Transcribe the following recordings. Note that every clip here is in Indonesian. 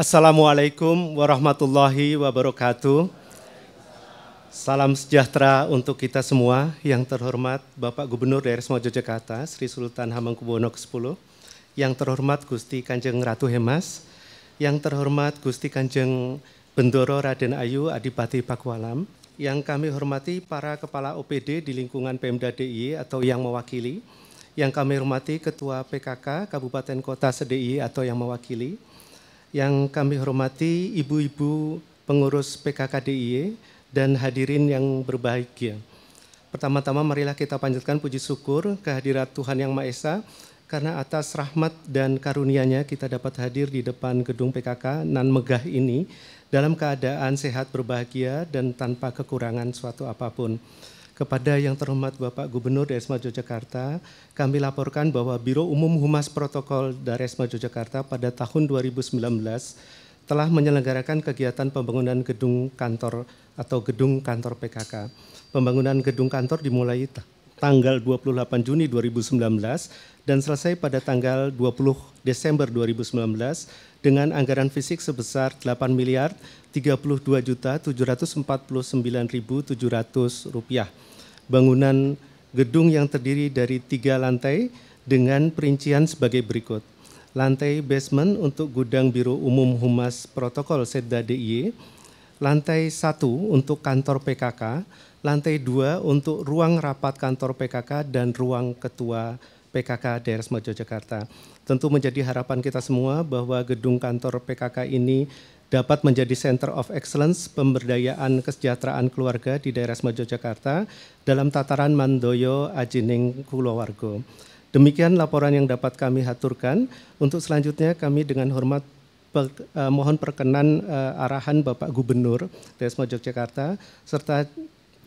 Assalamualaikum warahmatullahi wabarakatuh. Salam sejahtera untuk kita semua yang terhormat Bapak Gubernur daerah Semua Yogyakarta Sri Sultan Hamengkubuwono X, yang terhormat Gusti Kanjeng Ratu Hemas, yang terhormat Gusti Kanjeng Bendoro Raden Ayu Adipati Pakualam, yang kami hormati para kepala OPD di lingkungan Pemda DIY e atau yang mewakili, yang kami hormati Ketua PKK Kabupaten Kota SDI e atau yang mewakili, yang kami hormati ibu-ibu pengurus PKK DIY e dan hadirin yang berbahagia. Pertama-tama marilah kita panjatkan puji syukur kehadirat Tuhan Yang Maha Esa karena atas rahmat dan karunia-Nya kita dapat hadir di depan gedung PKK nan megah ini dalam keadaan sehat berbahagia dan tanpa kekurangan suatu apapun. Kepada yang terhormat Bapak Gubernur Daresma Yogyakarta, kami laporkan bahwa Biro Umum Humas Protokol Daresma Yogyakarta pada tahun 2019 telah menyelenggarakan kegiatan pembangunan gedung kantor atau gedung kantor PKK. Pembangunan gedung kantor dimulai tanggal 28 Juni 2019 dan selesai pada tanggal 20 Desember 2019 dengan anggaran fisik sebesar 8 miliar 32 juta 749.700 rupiah bangunan gedung yang terdiri dari tiga lantai dengan perincian sebagai berikut. Lantai basement untuk gudang Biro Umum Humas Protokol Setda DIY, lantai satu untuk kantor PKK, lantai dua untuk ruang rapat kantor PKK dan ruang ketua PKK Daerah Jakarta. Tentu menjadi harapan kita semua bahwa gedung kantor PKK ini dapat menjadi Center of Excellence Pemberdayaan Kesejahteraan Keluarga di daerah Jakarta dalam tataran Mandoyo Ajining Kulowargo. Demikian laporan yang dapat kami haturkan. Untuk selanjutnya kami dengan hormat per, uh, mohon perkenan uh, arahan Bapak Gubernur Daerah Mojokerto serta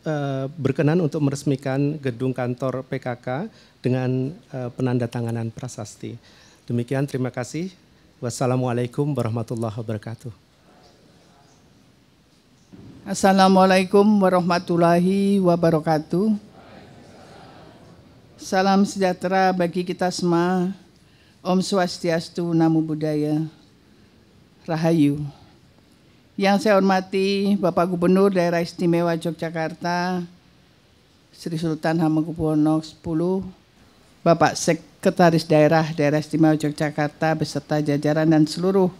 Eh, berkenan untuk meresmikan gedung kantor PKK dengan eh, penanda tanganan prasasti. Demikian terima kasih. Wassalamualaikum warahmatullahi wabarakatuh. Assalamualaikum warahmatullahi wabarakatuh. Salam sejahtera bagi kita semua. Om Swastiastu, Namo Buddhaya, Rahayu. Yang saya hormati Bapak Gubernur Daerah Istimewa Yogyakarta, Sri Sultan Hamengkubuwono X, Bapak Sekretaris Daerah Daerah Istimewa Yogyakarta beserta jajaran dan seluruh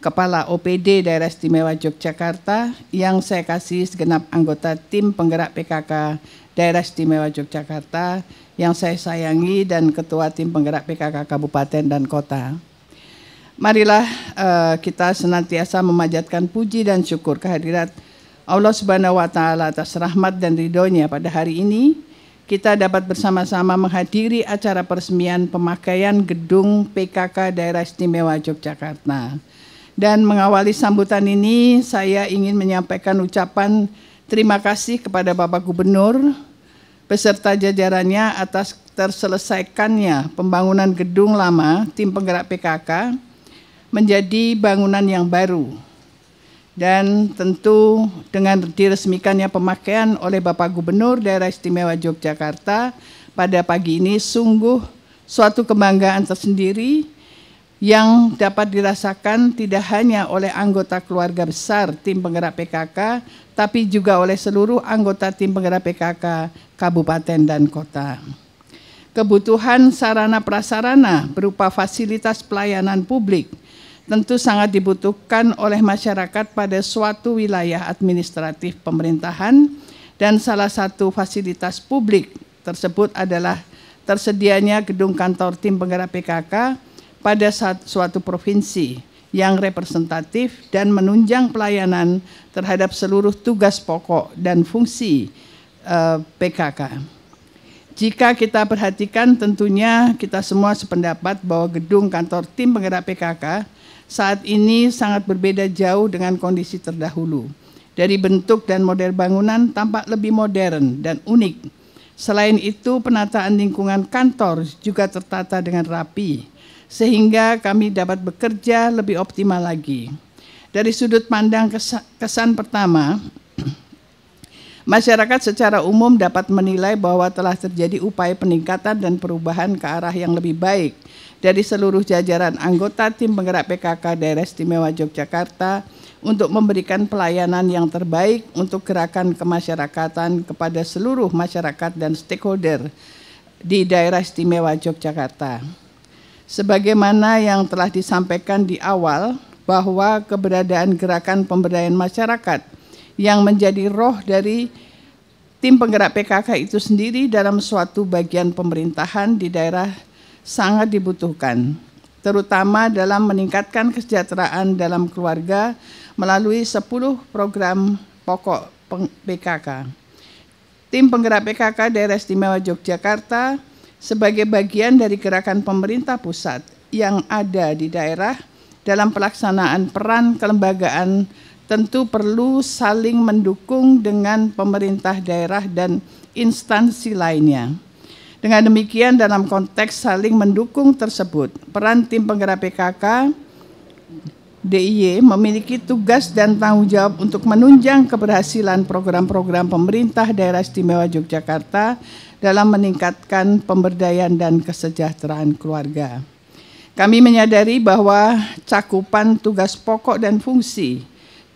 Kepala OPD Daerah Istimewa Yogyakarta yang saya kasih segenap anggota tim penggerak PKK Daerah Istimewa Yogyakarta yang saya sayangi dan Ketua Tim Penggerak PKK Kabupaten dan Kota. Marilah uh, kita senantiasa memanjatkan puji dan syukur kehadirat Allah Subhanahu wa taala atas rahmat dan ridhonya pada hari ini kita dapat bersama-sama menghadiri acara peresmian pemakaian gedung PKK Daerah Istimewa Yogyakarta. Dan mengawali sambutan ini saya ingin menyampaikan ucapan terima kasih kepada Bapak Gubernur beserta jajarannya atas terselesaikannya pembangunan gedung lama tim penggerak PKK menjadi bangunan yang baru. Dan tentu dengan diresmikannya pemakaian oleh Bapak Gubernur Daerah Istimewa Yogyakarta pada pagi ini sungguh suatu kebanggaan tersendiri yang dapat dirasakan tidak hanya oleh anggota keluarga besar tim penggerak PKK, tapi juga oleh seluruh anggota tim penggerak PKK kabupaten dan kota. Kebutuhan sarana prasarana berupa fasilitas pelayanan publik, tentu sangat dibutuhkan oleh masyarakat pada suatu wilayah administratif pemerintahan dan salah satu fasilitas publik tersebut adalah tersedianya gedung kantor tim penggerak PKK pada suatu provinsi yang representatif dan menunjang pelayanan terhadap seluruh tugas pokok dan fungsi eh, PKK. Jika kita perhatikan tentunya kita semua sependapat bahwa gedung kantor tim penggerak PKK saat ini sangat berbeda jauh dengan kondisi terdahulu. Dari bentuk dan model bangunan tampak lebih modern dan unik. Selain itu penataan lingkungan kantor juga tertata dengan rapi sehingga kami dapat bekerja lebih optimal lagi. Dari sudut pandang kesan, pertama, Masyarakat secara umum dapat menilai bahwa telah terjadi upaya peningkatan dan perubahan ke arah yang lebih baik dari seluruh jajaran anggota tim penggerak PKK Daerah Istimewa Yogyakarta untuk memberikan pelayanan yang terbaik untuk gerakan kemasyarakatan kepada seluruh masyarakat dan stakeholder di Daerah Istimewa Yogyakarta. Sebagaimana yang telah disampaikan di awal bahwa keberadaan gerakan pemberdayaan masyarakat – yang menjadi roh dari tim penggerak PKK itu sendiri dalam suatu bagian pemerintahan di daerah sangat dibutuhkan, terutama dalam meningkatkan kesejahteraan dalam keluarga melalui 10 program pokok PKK. Tim penggerak PKK Daerah Istimewa Yogyakarta sebagai bagian dari gerakan pemerintah pusat yang ada di daerah dalam pelaksanaan peran kelembagaan tentu perlu saling mendukung dengan pemerintah daerah dan instansi lainnya. Dengan demikian dalam konteks saling mendukung tersebut, peran tim penggerak PKK DIY memiliki tugas dan tanggung jawab untuk menunjang keberhasilan program-program pemerintah daerah istimewa Yogyakarta dalam meningkatkan pemberdayaan dan kesejahteraan keluarga. Kami menyadari bahwa cakupan tugas pokok dan fungsi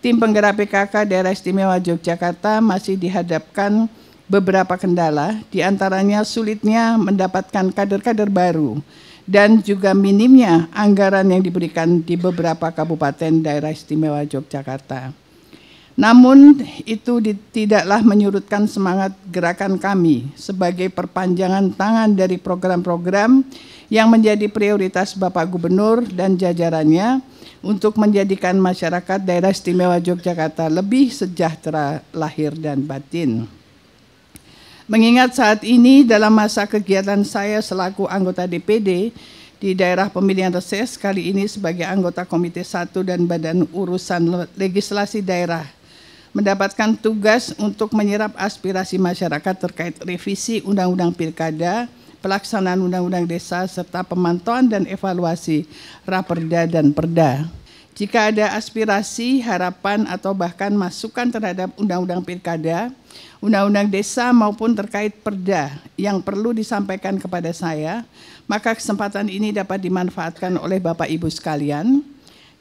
tim penggerak PKK Daerah Istimewa Yogyakarta masih dihadapkan beberapa kendala, diantaranya sulitnya mendapatkan kader-kader baru dan juga minimnya anggaran yang diberikan di beberapa kabupaten daerah istimewa Yogyakarta. Namun itu tidaklah menyurutkan semangat gerakan kami sebagai perpanjangan tangan dari program-program yang menjadi prioritas Bapak Gubernur dan jajarannya untuk menjadikan masyarakat daerah istimewa Yogyakarta lebih sejahtera lahir dan batin. Mengingat saat ini dalam masa kegiatan saya selaku anggota DPD di daerah pemilihan reses kali ini sebagai anggota Komite 1 dan Badan Urusan Legislasi Daerah mendapatkan tugas untuk menyerap aspirasi masyarakat terkait revisi Undang-Undang Pilkada pelaksanaan Undang-Undang Desa serta pemantauan dan evaluasi raperda dan perda. Jika ada aspirasi, harapan, atau bahkan masukan terhadap Undang-Undang Pilkada, Undang-Undang Desa maupun terkait perda yang perlu disampaikan kepada saya, maka kesempatan ini dapat dimanfaatkan oleh Bapak Ibu sekalian.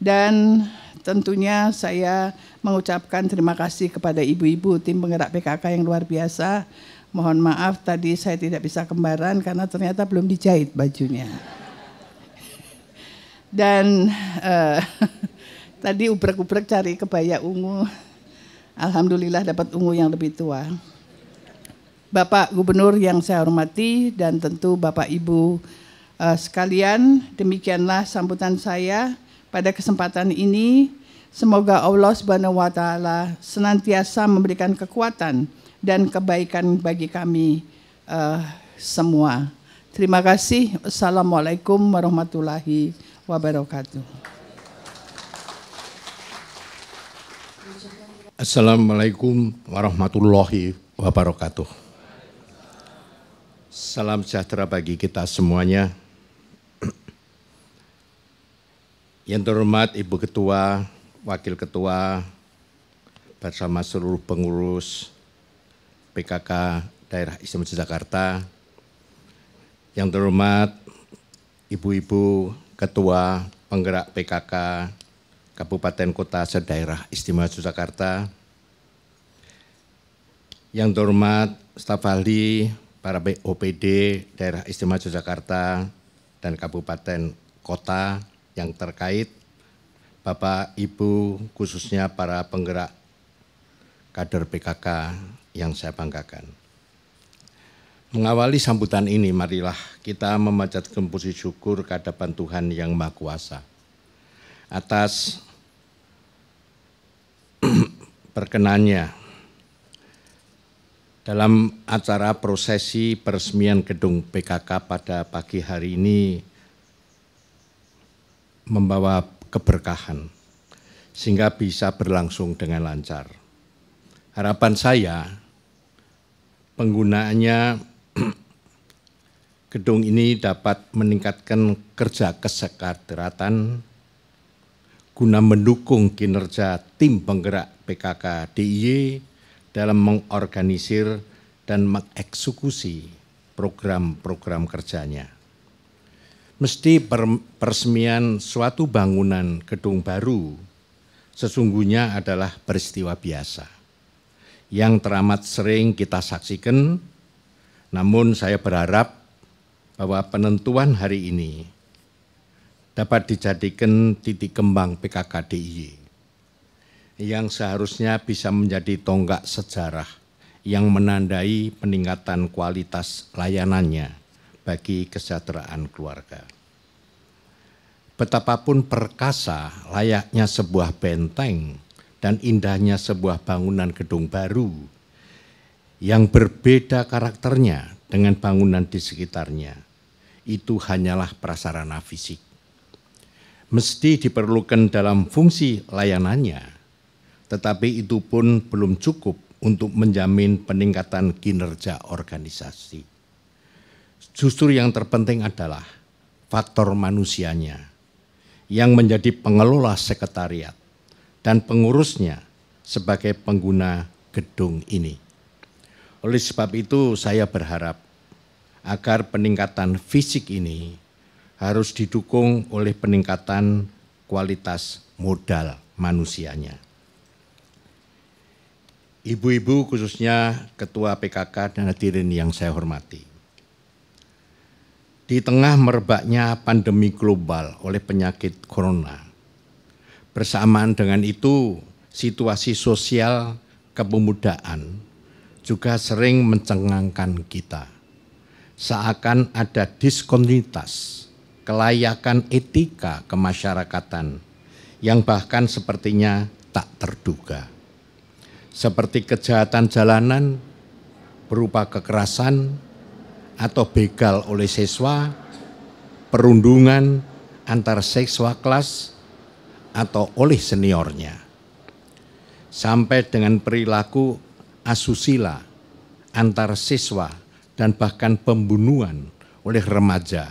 Dan tentunya saya mengucapkan terima kasih kepada ibu-ibu tim penggerak PKK yang luar biasa Mohon maaf tadi saya tidak bisa kembaran karena ternyata belum dijahit bajunya. Dan uh, tadi ubrek-ubrek cari kebaya ungu. Alhamdulillah dapat ungu yang lebih tua. Bapak Gubernur yang saya hormati dan tentu Bapak Ibu uh, sekalian, demikianlah sambutan saya pada kesempatan ini. Semoga Allah Subhanahu wa taala senantiasa memberikan kekuatan dan kebaikan bagi kami uh, semua. Terima kasih. Assalamualaikum warahmatullahi wabarakatuh. Assalamualaikum warahmatullahi wabarakatuh. Salam sejahtera bagi kita semuanya. Yang terhormat Ibu Ketua, Wakil Ketua, bersama seluruh pengurus, PKK Daerah Istimewa Jakarta, yang terhormat Ibu-Ibu Ketua Penggerak PKK Kabupaten Kota Sedaerah Istimewa Yogyakarta, yang terhormat staf ahli para OPD Daerah Istimewa Yogyakarta dan Kabupaten Kota yang terkait, Bapak, Ibu, khususnya para penggerak kader PKK yang saya banggakan. Mengawali sambutan ini, marilah kita memanjatkan puji syukur kehadapan Tuhan yang Maha Kuasa atas perkenannya dalam acara prosesi peresmian gedung PKK pada pagi hari ini membawa keberkahan sehingga bisa berlangsung dengan lancar. Harapan saya penggunaannya gedung ini dapat meningkatkan kerja kesekretariatan guna mendukung kinerja tim penggerak PKK DIY dalam mengorganisir dan mengeksekusi program-program kerjanya. Mesti peresmian suatu bangunan gedung baru sesungguhnya adalah peristiwa biasa yang teramat sering kita saksikan. Namun saya berharap bahwa penentuan hari ini dapat dijadikan titik kembang PKK DIY yang seharusnya bisa menjadi tonggak sejarah yang menandai peningkatan kualitas layanannya bagi kesejahteraan keluarga. Betapapun perkasa layaknya sebuah benteng dan indahnya sebuah bangunan gedung baru yang berbeda karakternya dengan bangunan di sekitarnya. Itu hanyalah prasarana fisik. Mesti diperlukan dalam fungsi layanannya, tetapi itu pun belum cukup untuk menjamin peningkatan kinerja organisasi. Justru yang terpenting adalah faktor manusianya yang menjadi pengelola sekretariat dan pengurusnya sebagai pengguna gedung ini. Oleh sebab itu saya berharap agar peningkatan fisik ini harus didukung oleh peningkatan kualitas modal manusianya. Ibu-ibu khususnya Ketua PKK dan hadirin yang saya hormati. Di tengah merebaknya pandemi global oleh penyakit corona, Bersamaan dengan itu, situasi sosial kepemudaan juga sering mencengangkan kita. Seakan ada diskontinuitas, kelayakan etika kemasyarakatan yang bahkan sepertinya tak terduga. Seperti kejahatan jalanan berupa kekerasan atau begal oleh siswa, perundungan antar siswa kelas, atau oleh seniornya. Sampai dengan perilaku asusila antar siswa dan bahkan pembunuhan oleh remaja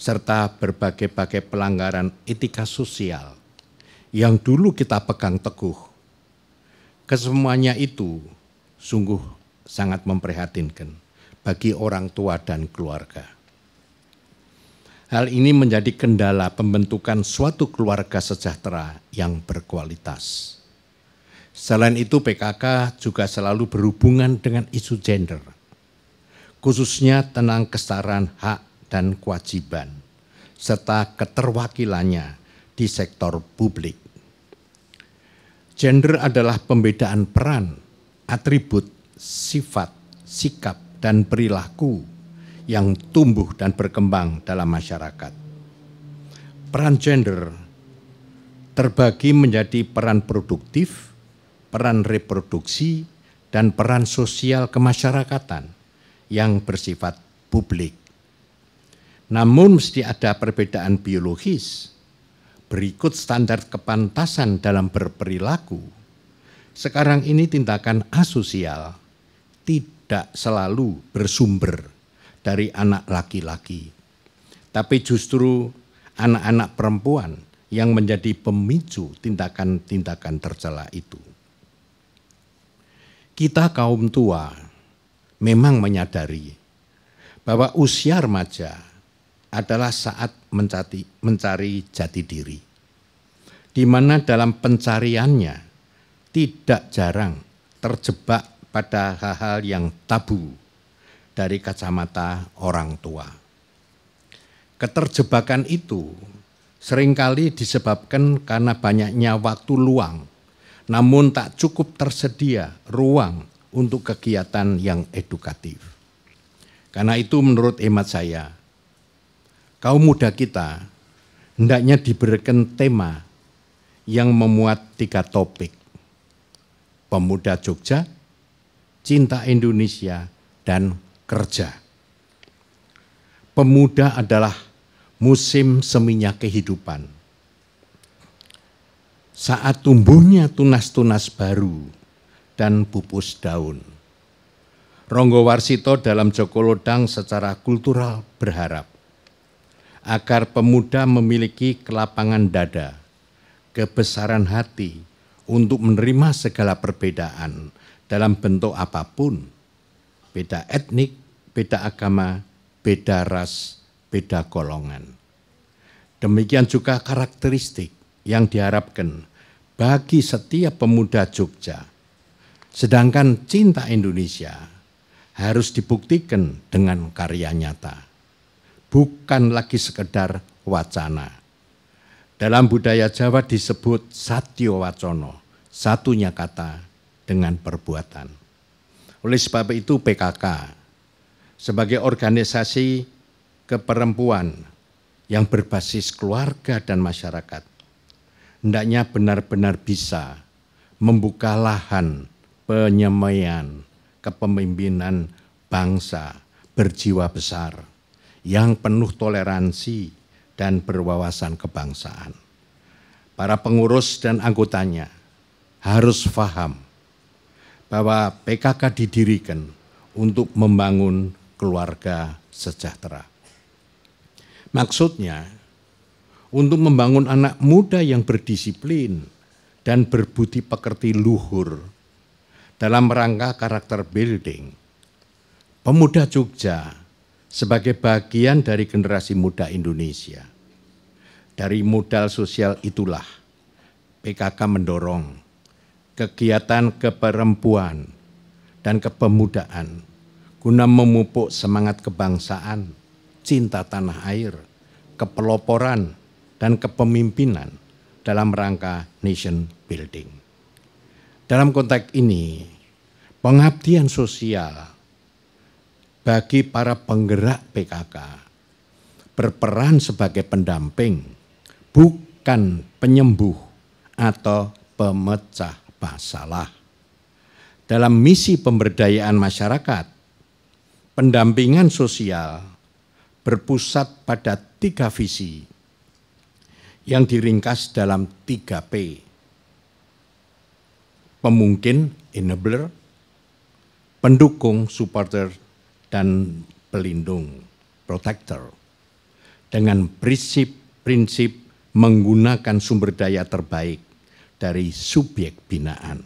serta berbagai-bagai pelanggaran etika sosial yang dulu kita pegang teguh. Kesemuanya itu sungguh sangat memprihatinkan bagi orang tua dan keluarga. Hal ini menjadi kendala pembentukan suatu keluarga sejahtera yang berkualitas. Selain itu PKK juga selalu berhubungan dengan isu gender, khususnya tentang kesetaraan hak dan kewajiban, serta keterwakilannya di sektor publik. Gender adalah pembedaan peran, atribut, sifat, sikap, dan perilaku yang tumbuh dan berkembang dalam masyarakat. Peran gender terbagi menjadi peran produktif, peran reproduksi, dan peran sosial kemasyarakatan yang bersifat publik. Namun mesti ada perbedaan biologis. Berikut standar kepantasan dalam berperilaku. Sekarang ini tindakan asosial tidak selalu bersumber dari anak laki-laki. Tapi justru anak-anak perempuan yang menjadi pemicu tindakan-tindakan tercela itu. Kita kaum tua memang menyadari bahwa usia remaja adalah saat mencari, mencari jati diri, di mana dalam pencariannya tidak jarang terjebak pada hal-hal yang tabu dari kacamata orang tua. Keterjebakan itu seringkali disebabkan karena banyaknya waktu luang, namun tak cukup tersedia ruang untuk kegiatan yang edukatif. Karena itu menurut hemat saya, kaum muda kita hendaknya diberikan tema yang memuat tiga topik. Pemuda Jogja, cinta Indonesia, dan kerja. Pemuda adalah musim seminya kehidupan. Saat tumbuhnya tunas-tunas baru dan pupus daun. Ronggo Warsito dalam Lodang secara kultural berharap agar pemuda memiliki kelapangan dada, kebesaran hati untuk menerima segala perbedaan dalam bentuk apapun beda etnik, beda agama, beda ras, beda golongan. Demikian juga karakteristik yang diharapkan bagi setiap pemuda Jogja. Sedangkan cinta Indonesia harus dibuktikan dengan karya nyata. Bukan lagi sekedar wacana. Dalam budaya Jawa disebut satyo wacono, satunya kata dengan perbuatan. Oleh sebab itu PKK sebagai organisasi keperempuan yang berbasis keluarga dan masyarakat hendaknya benar-benar bisa membuka lahan penyemaian kepemimpinan bangsa berjiwa besar yang penuh toleransi dan berwawasan kebangsaan. Para pengurus dan anggotanya harus faham bahwa PKK didirikan untuk membangun keluarga sejahtera. Maksudnya, untuk membangun anak muda yang berdisiplin dan berbudi pekerti luhur dalam rangka karakter building. Pemuda Jogja sebagai bagian dari generasi muda Indonesia. Dari modal sosial itulah PKK mendorong kegiatan keperempuan dan kepemudaan guna memupuk semangat kebangsaan, cinta tanah air, kepeloporan, dan kepemimpinan dalam rangka nation building. Dalam konteks ini, pengabdian sosial bagi para penggerak PKK berperan sebagai pendamping, bukan penyembuh atau pemecah masalah. Dalam misi pemberdayaan masyarakat, pendampingan sosial berpusat pada tiga visi yang diringkas dalam tiga p Pemungkin, enabler, pendukung, supporter, dan pelindung, protector. Dengan prinsip-prinsip menggunakan sumber daya terbaik dari subjek binaan.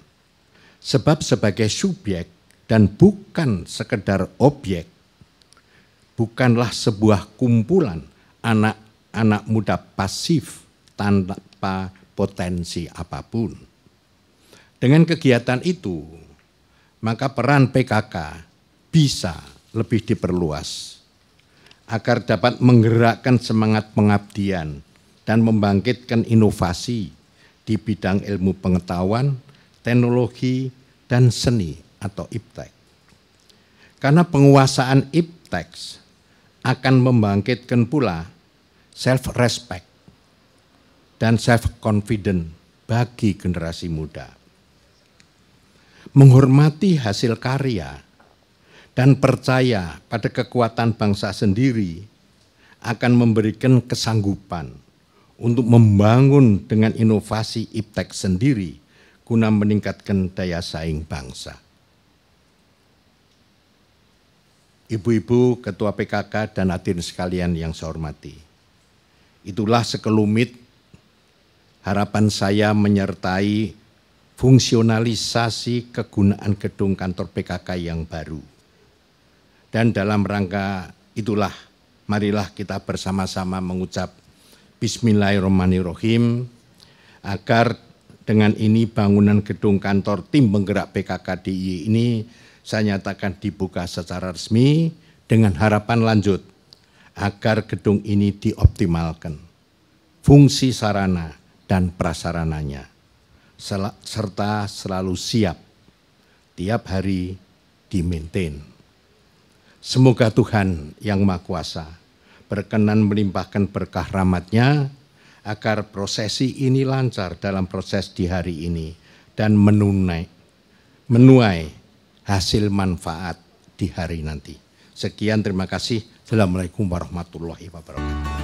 Sebab sebagai subjek dan bukan sekedar objek, bukanlah sebuah kumpulan anak-anak muda pasif tanpa potensi apapun. Dengan kegiatan itu, maka peran PKK bisa lebih diperluas agar dapat menggerakkan semangat pengabdian dan membangkitkan inovasi di bidang ilmu pengetahuan, teknologi, dan seni atau iptek. Karena penguasaan iptek akan membangkitkan pula self-respect dan self-confident bagi generasi muda. Menghormati hasil karya dan percaya pada kekuatan bangsa sendiri akan memberikan kesanggupan untuk membangun dengan inovasi iptek sendiri guna meningkatkan daya saing bangsa. Ibu-ibu Ketua PKK dan hadirin sekalian yang saya hormati. Itulah sekelumit harapan saya menyertai fungsionalisasi kegunaan gedung kantor PKK yang baru. Dan dalam rangka itulah marilah kita bersama-sama mengucap Bismillahirrahmanirrahim agar dengan ini bangunan gedung kantor tim penggerak PKK DIY ini saya nyatakan dibuka secara resmi dengan harapan lanjut agar gedung ini dioptimalkan fungsi sarana dan prasarananya sel serta selalu siap tiap hari di maintain. Semoga Tuhan yang Maha Kuasa berkenan melimpahkan berkah rahmatnya agar prosesi ini lancar dalam proses di hari ini dan menunai menuai hasil manfaat di hari nanti. Sekian terima kasih. Assalamualaikum warahmatullahi wabarakatuh.